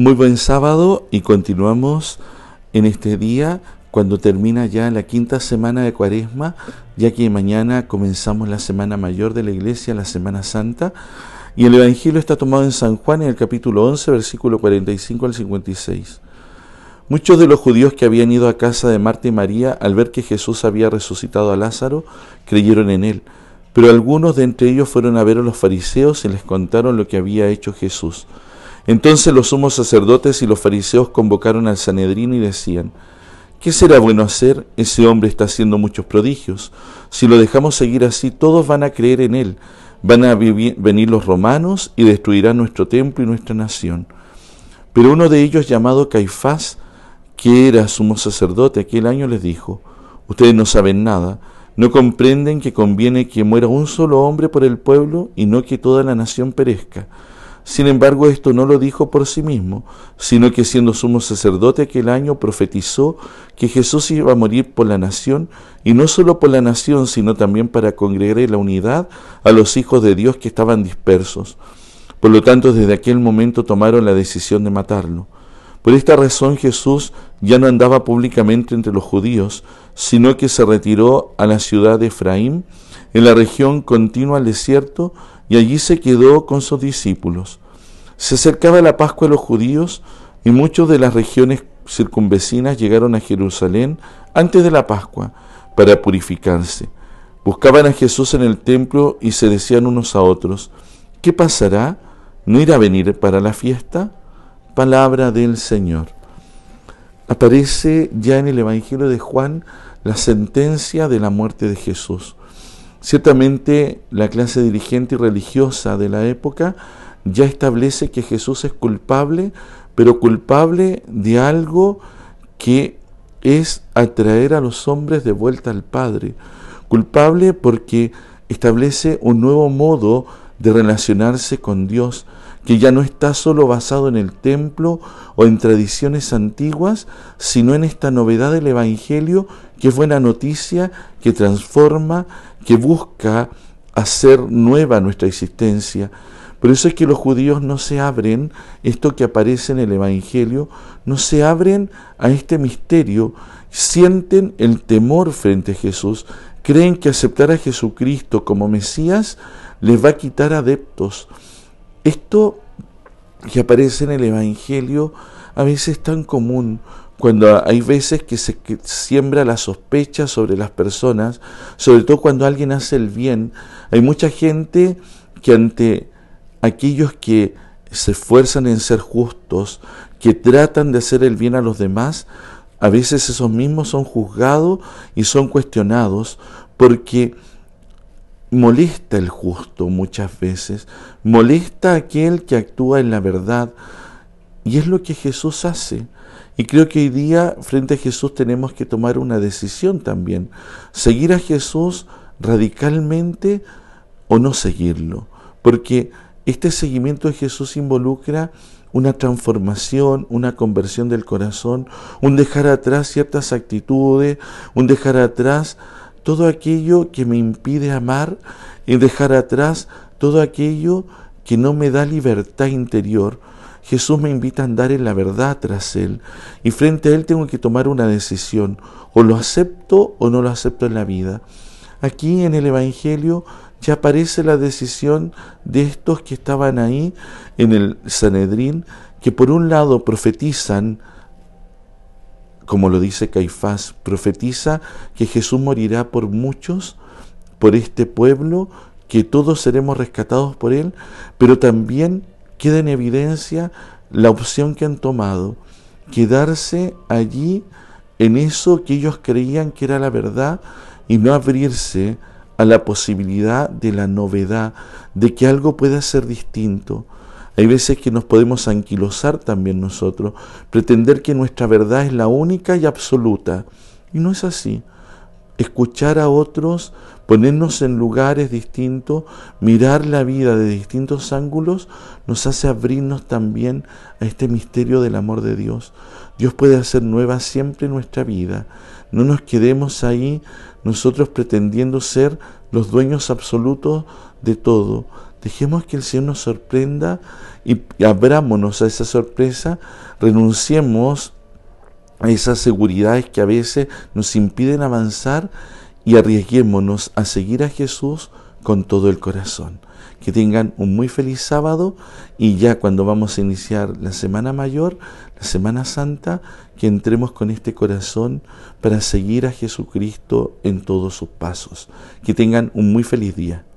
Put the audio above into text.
Muy buen sábado y continuamos en este día cuando termina ya la quinta semana de Cuaresma, ya que mañana comenzamos la semana mayor de la Iglesia, la Semana Santa, y el Evangelio está tomado en San Juan en el capítulo 11, versículo 45 al 56. Muchos de los judíos que habían ido a casa de Marta y María al ver que Jesús había resucitado a Lázaro, creyeron en él, pero algunos de entre ellos fueron a ver a los fariseos y les contaron lo que había hecho Jesús. Entonces los sumos sacerdotes y los fariseos convocaron al Sanedrín y decían, ¿qué será bueno hacer? Ese hombre está haciendo muchos prodigios. Si lo dejamos seguir así, todos van a creer en él. Van a venir los romanos y destruirán nuestro templo y nuestra nación. Pero uno de ellos, llamado Caifás, que era sumo sacerdote aquel año, les dijo, ustedes no saben nada, no comprenden que conviene que muera un solo hombre por el pueblo y no que toda la nación perezca. Sin embargo, esto no lo dijo por sí mismo, sino que siendo sumo sacerdote aquel año profetizó que Jesús iba a morir por la nación, y no solo por la nación, sino también para congregar en la unidad a los hijos de Dios que estaban dispersos. Por lo tanto, desde aquel momento tomaron la decisión de matarlo. Por esta razón Jesús ya no andaba públicamente entre los judíos, sino que se retiró a la ciudad de Efraín, en la región continua al desierto, y allí se quedó con sus discípulos. Se acercaba la Pascua de los judíos y muchos de las regiones circunvecinas llegaron a Jerusalén antes de la Pascua para purificarse. Buscaban a Jesús en el templo y se decían unos a otros, ¿qué pasará? ¿No irá a venir para la fiesta? Palabra del Señor. Aparece ya en el Evangelio de Juan la sentencia de la muerte de Jesús. Ciertamente la clase dirigente y religiosa de la época ya establece que Jesús es culpable, pero culpable de algo que es atraer a los hombres de vuelta al Padre. Culpable porque establece un nuevo modo de relacionarse con Dios, que ya no está solo basado en el templo o en tradiciones antiguas, sino en esta novedad del Evangelio que es buena noticia, que transforma, que busca hacer nueva nuestra existencia. Por eso es que los judíos no se abren, esto que aparece en el Evangelio, no se abren a este misterio, sienten el temor frente a Jesús, creen que aceptar a Jesucristo como Mesías les va a quitar adeptos, esto que aparece en el Evangelio a veces es tan común cuando hay veces que se siembra la sospecha sobre las personas, sobre todo cuando alguien hace el bien. Hay mucha gente que ante aquellos que se esfuerzan en ser justos, que tratan de hacer el bien a los demás, a veces esos mismos son juzgados y son cuestionados porque molesta el justo muchas veces, molesta aquel que actúa en la verdad. Y es lo que Jesús hace. Y creo que hoy día frente a Jesús tenemos que tomar una decisión también. Seguir a Jesús radicalmente o no seguirlo. Porque este seguimiento de Jesús involucra una transformación, una conversión del corazón, un dejar atrás ciertas actitudes, un dejar atrás todo aquello que me impide amar y dejar atrás todo aquello que no me da libertad interior. Jesús me invita a andar en la verdad tras Él y frente a Él tengo que tomar una decisión, o lo acepto o no lo acepto en la vida. Aquí en el Evangelio ya aparece la decisión de estos que estaban ahí en el Sanedrín, que por un lado profetizan, como lo dice Caifás, profetiza que Jesús morirá por muchos, por este pueblo, que todos seremos rescatados por él, pero también queda en evidencia la opción que han tomado, quedarse allí en eso que ellos creían que era la verdad y no abrirse a la posibilidad de la novedad, de que algo pueda ser distinto. Hay veces que nos podemos anquilosar también nosotros, pretender que nuestra verdad es la única y absoluta. Y no es así. Escuchar a otros, ponernos en lugares distintos, mirar la vida de distintos ángulos, nos hace abrirnos también a este misterio del amor de Dios. Dios puede hacer nueva siempre nuestra vida. No nos quedemos ahí nosotros pretendiendo ser los dueños absolutos de todo, Dejemos que el Señor nos sorprenda y abrámonos a esa sorpresa, renunciemos a esas seguridades que a veces nos impiden avanzar y arriesguémonos a seguir a Jesús con todo el corazón. Que tengan un muy feliz sábado y ya cuando vamos a iniciar la Semana Mayor, la Semana Santa, que entremos con este corazón para seguir a Jesucristo en todos sus pasos. Que tengan un muy feliz día.